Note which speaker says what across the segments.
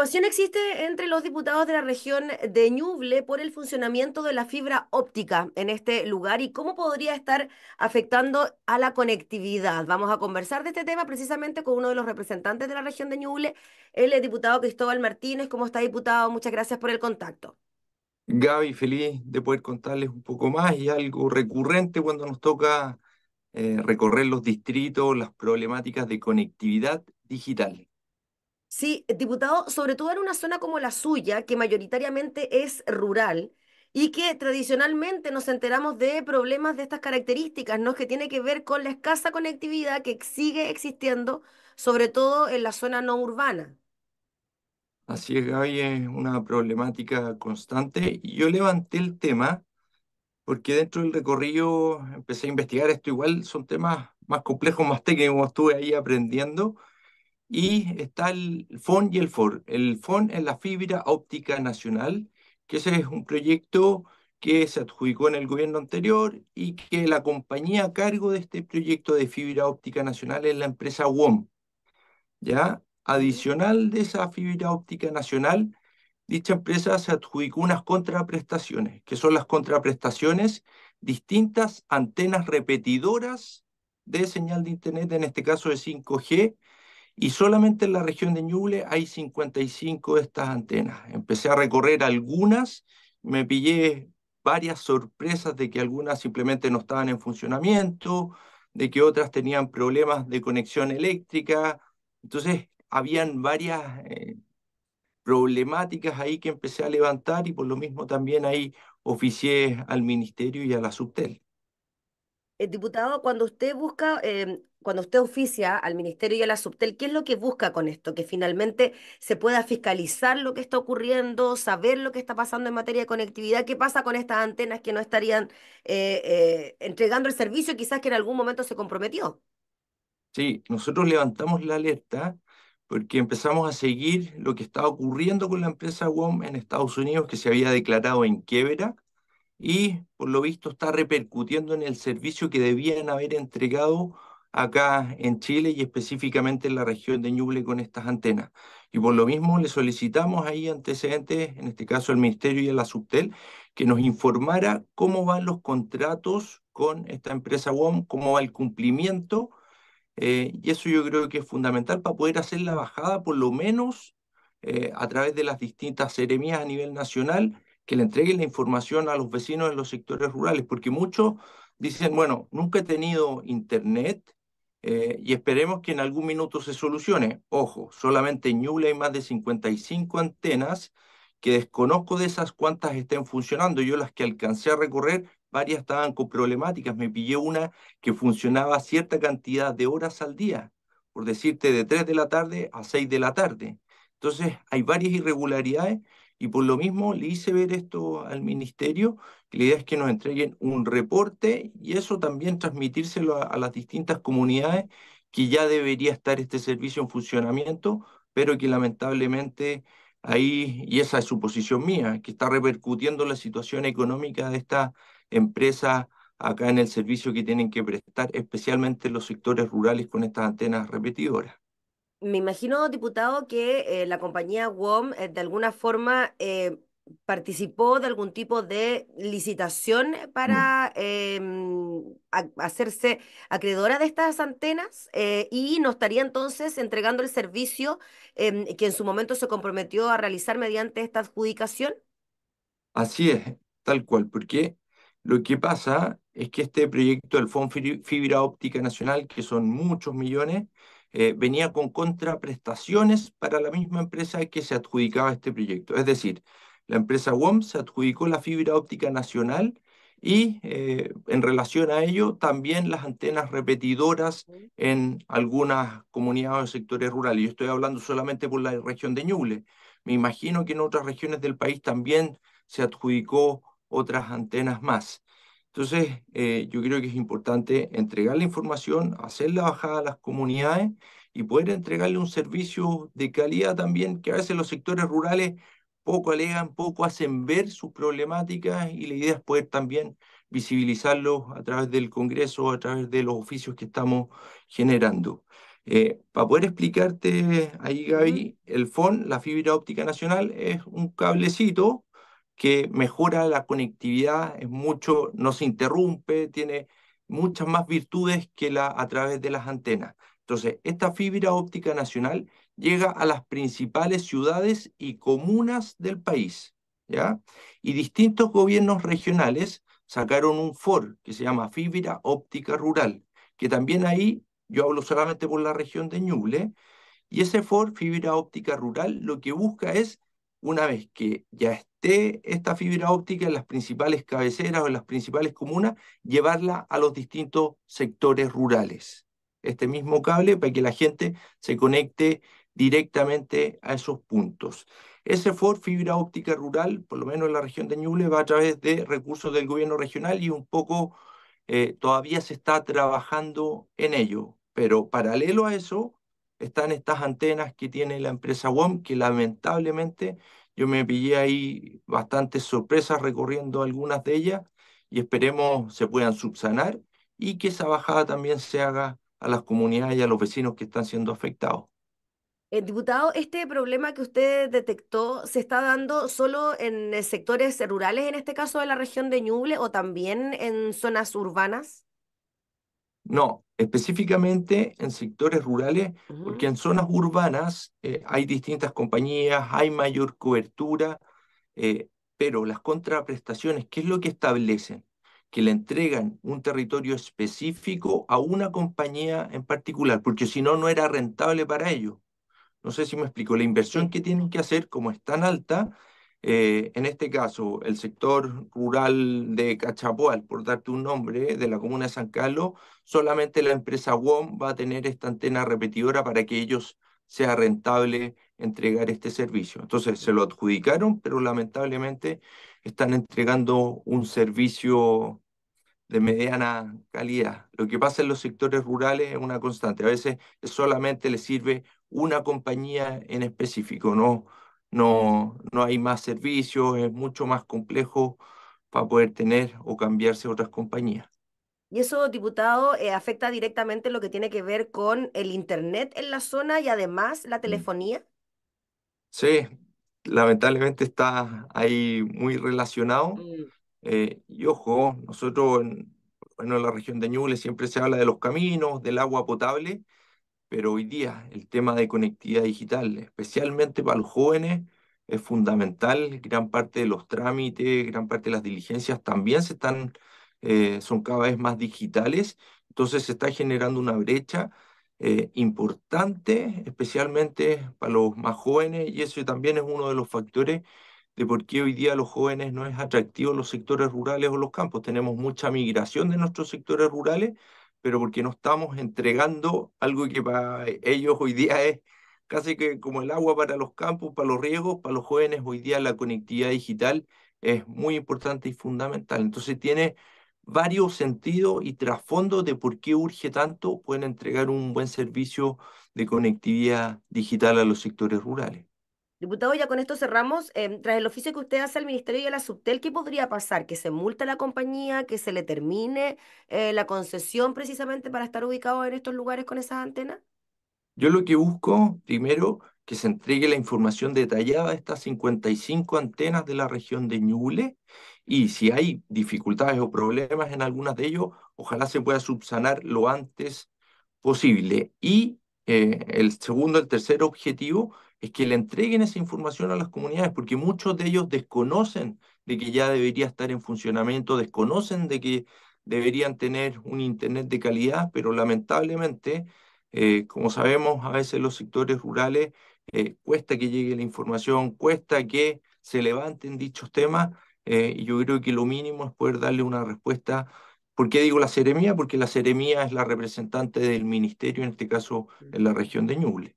Speaker 1: situación existe entre los diputados de la región de Ñuble por el funcionamiento de la fibra óptica en este lugar y cómo podría estar afectando a la conectividad. Vamos a conversar de este tema precisamente con uno de los representantes de la región de Ñuble, el diputado Cristóbal Martínez. ¿Cómo está, diputado? Muchas gracias por el contacto.
Speaker 2: Gaby, feliz de poder contarles un poco más y algo recurrente cuando nos toca eh, recorrer los distritos, las problemáticas de conectividad digital.
Speaker 1: Sí, diputado, sobre todo en una zona como la suya, que mayoritariamente es rural y que tradicionalmente nos enteramos de problemas de estas características, ¿no? Que tiene que ver con la escasa conectividad que sigue existiendo, sobre todo en la zona no urbana.
Speaker 2: Así es, Gaby, es una problemática constante. Yo levanté el tema porque dentro del recorrido empecé a investigar esto igual, son temas más complejos, más técnicos, estuve ahí aprendiendo y está el FON y el FOR. El FON es la Fibra Óptica Nacional, que ese es un proyecto que se adjudicó en el gobierno anterior y que la compañía a cargo de este proyecto de fibra óptica nacional es la empresa WOM. ¿ya? Adicional de esa fibra óptica nacional, dicha empresa se adjudicó unas contraprestaciones, que son las contraprestaciones distintas antenas repetidoras de señal de Internet, en este caso de 5G, y solamente en la región de Ñuble hay 55 de estas antenas. Empecé a recorrer algunas, me pillé varias sorpresas de que algunas simplemente no estaban en funcionamiento, de que otras tenían problemas de conexión eléctrica. Entonces, habían varias eh, problemáticas ahí que empecé a levantar y por lo mismo también ahí oficié al ministerio y a la subtel.
Speaker 1: el eh, diputado, cuando usted busca em, cuando usted oficia al Ministerio y a la Subtel, ¿qué es lo que busca con esto? Que finalmente se pueda fiscalizar lo que está ocurriendo, saber lo que está pasando en materia de conectividad, qué pasa con estas antenas que no estarían eh, eh, entregando el servicio quizás que en algún momento se comprometió.
Speaker 2: Sí, nosotros levantamos la alerta porque empezamos a seguir lo que estaba ocurriendo con la empresa WOM en Estados Unidos, que se había declarado en quiebra y por lo visto está repercutiendo en el servicio que debían haber entregado acá en Chile y específicamente en la región de Ñuble con estas antenas. Y por lo mismo le solicitamos ahí antecedentes, en este caso el Ministerio y la Subtel, que nos informara cómo van los contratos con esta empresa WOM, cómo va el cumplimiento. Eh, y eso yo creo que es fundamental para poder hacer la bajada, por lo menos eh, a través de las distintas seremías a nivel nacional, que le entreguen la información a los vecinos en los sectores rurales, porque muchos dicen, bueno, nunca he tenido internet, eh, y esperemos que en algún minuto se solucione. Ojo, solamente en Ñuble hay más de 55 antenas que desconozco de esas cuántas estén funcionando. Yo las que alcancé a recorrer, varias estaban con problemáticas. Me pillé una que funcionaba cierta cantidad de horas al día, por decirte de 3 de la tarde a 6 de la tarde. Entonces, hay varias irregularidades y por lo mismo le hice ver esto al ministerio, que la idea es que nos entreguen un reporte y eso también transmitírselo a, las distintas comunidades que ya debería estar este servicio en funcionamiento, pero que lamentablemente ahí, y esa es su posición mía, que está repercutiendo la situación económica de esta empresa acá en el servicio que tienen que prestar, especialmente los sectores rurales con estas antenas repetidoras
Speaker 1: me imagino, diputado, que eh, la compañía WOM eh, de alguna forma eh, participó de algún tipo de licitación mm. para em, hacerse acreedora de estas antenas y no estaría entonces entregando el servicio em, que en su momento se comprometió a realizar mediante esta adjudicación.
Speaker 2: Así es, tal cual, porque lo que pasa es que este proyecto del Fondo Fibra Óptica Nacional, que son muchos millones, eh, venía con contraprestaciones para la misma empresa que se adjudicaba este proyecto. Es decir, la empresa WOM se adjudicó la fibra óptica nacional y eh, en relación a ello también las antenas repetidoras en algunas comunidades o sectores rurales. Yo estoy hablando solamente por la región de Ñuble. Me imagino que en otras regiones del país también se adjudicó otras antenas más. Entonces, eh, yo creo que es importante entregar la información, hacer la bajada a las comunidades y poder entregarle un servicio de calidad también, que a veces los sectores rurales poco alegan, poco hacen ver sus problemáticas y la idea es poder también visibilizarlos a través del Congreso, a través de los oficios que estamos generando. Eh, para poder explicarte ahí, Gaby, el FON, la fibra óptica nacional, es un cablecito que mejora la conectividad, es mucho, no se interrumpe, tiene muchas más virtudes que la a través de las antenas. Entonces, esta fibra óptica nacional llega a las principales ciudades y comunas del país, ¿ya? Y distintos gobiernos regionales sacaron un FOR que se llama Fibra Óptica Rural, que también ahí, yo hablo solamente por la región de Ñuble, y ese FOR, Fibra Óptica Rural, lo que busca es una vez que ya esté esta fibra óptica en las principales cabeceras o en las principales comunas, llevarla a los distintos sectores rurales. Este mismo cable para que la gente se conecte directamente a esos puntos. Ese for fibra óptica rural, por lo menos en la región de Ñuble, va a través de recursos del gobierno regional y un poco eh, todavía se está trabajando en ello. Pero paralelo a eso, están estas antenas que tiene la empresa WOM, que lamentablemente yo me pillé ahí bastantes sorpresas recorriendo algunas de ellas y esperemos se puedan subsanar y que esa bajada también se haga a las comunidades y a los vecinos que están siendo afectados.
Speaker 1: el eh, diputado, ¿este problema que usted detectó se está dando solo en eh, sectores rurales, en este caso de la región de Ñuble, o también en zonas urbanas?
Speaker 2: No, específicamente en sectores rurales, porque en zonas urbanas eh, hay distintas compañías, hay mayor cobertura, eh, pero las contraprestaciones, ¿qué es lo que establecen? Que le entregan un territorio específico a una compañía en particular, porque si no, no era rentable para ellos. No sé si me explico, la inversión que tienen que hacer, como es tan alta, eh, en este caso, el sector rural de Cachapoal, por darte un nombre, de la comuna de San Carlos, solamente la empresa WOM va a tener esta antena repetidora para que ellos sea rentable entregar este servicio. Entonces, se lo adjudicaron, pero lamentablemente están entregando un servicio de mediana calidad. Lo que pasa en los sectores rurales es una constante. A veces solamente le sirve una compañía en específico, no no, no hay más servicios, es mucho más complejo para poder tener o cambiarse otras compañías.
Speaker 1: Y eso, diputado, eh, afecta directamente lo que tiene que ver con el Internet en la zona y además la mm. telefonía.
Speaker 2: Sí, lamentablemente está ahí muy relacionado. Mm. Eh, y ojo, nosotros en, en la región de Ñuble siempre se habla de los caminos, del agua potable, pero hoy día el tema de conectividad digital, especialmente para los jóvenes, es fundamental. Gran parte de los trámites, gran parte de las diligencias también se están, eh, son cada vez más digitales. Entonces se está generando una brecha eh, importante, especialmente para los más jóvenes, y eso también es uno de los factores de por qué hoy día los jóvenes no es atractivo los sectores rurales o los campos. Tenemos mucha migración de nuestros sectores rurales pero porque no estamos entregando algo que para e-, ellos hoy día es casi que como el agua para los campos, para los riegos, para los jóvenes, hoy día la conectividad digital es muy importante y fundamental. Entonces tiene varios sentidos y trasfondos de por qué urge tanto pueden entregar un buen servicio de conectividad digital a los sectores rurales.
Speaker 1: Diputado, ya con esto cerramos. Em, tras el oficio que usted hace al Ministerio y a la Subtel, ¿qué podría pasar? ¿Que se multa la compañía? ¿Que se le termine eh, la concesión precisamente para estar ubicado en estos lugares con esas antenas?
Speaker 2: Yo lo que busco, primero, que se entregue la información detallada de estas 55 antenas de la región de Ñuble y si hay dificultades o problemas en algunas de ellos, ojalá se pueda subsanar lo antes posible. Y eh, el segundo, el tercer objetivo es que le entreguen esa información a las comunidades, porque muchos de ellos desconocen de que ya debería estar en funcionamiento, desconocen de que deberían tener un Internet de calidad, pero lamentablemente, eh, como sabemos, a veces los sectores rurales eh, cuesta que llegue la información, cuesta que se levanten dichos temas, eh, y yo creo que lo mínimo es poder darle una respuesta. ¿Por qué digo la seremía? Porque la seremía es la representante del ministerio, en este caso en la región de Ñuble.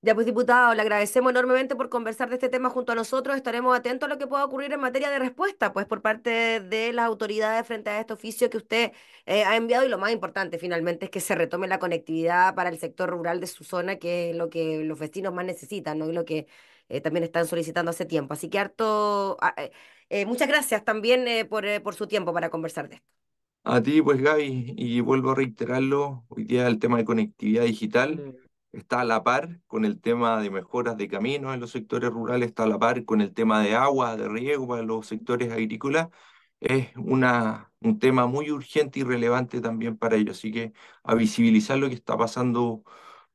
Speaker 1: Ya pues, diputado, le agradecemos enormemente por conversar de este tema junto a nosotros. Estaremos atentos a lo que pueda ocurrir en materia de respuesta, pues por parte de las autoridades frente a este oficio que usted eh, ha enviado. Y lo más importante, finalmente, es que se retome la conectividad para el sector rural de su zona, que es lo que los vecinos más necesitan, ¿no? Y lo que eh, también están solicitando hace tiempo. Así que harto, ah, eh, muchas gracias también por, su tiempo para conversar de esto.
Speaker 2: A ti, pues Gaby, y vuelvo a reiterarlo, hoy día el tema de conectividad digital. Mm está a la par con el tema de mejoras de caminos en los sectores rurales, está a la par con el tema de agua, de riego para los sectores agrícolas. Es una, un tema muy urgente y relevante también para ellos, así que a visibilizar lo que está pasando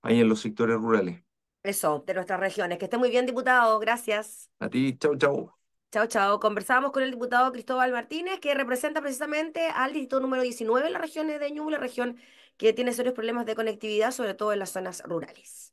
Speaker 2: ahí en los sectores rurales.
Speaker 1: Eso, de nuestras regiones. Que esté muy bien, diputado. Gracias.
Speaker 2: A ti, chau, chau.
Speaker 1: Chao, chao. Conversábamos con el diputado Cristóbal Martínez, que representa precisamente al distrito número 19 en la región de Ñuble, región que tiene serios problemas de conectividad, sobre todo en las zonas rurales.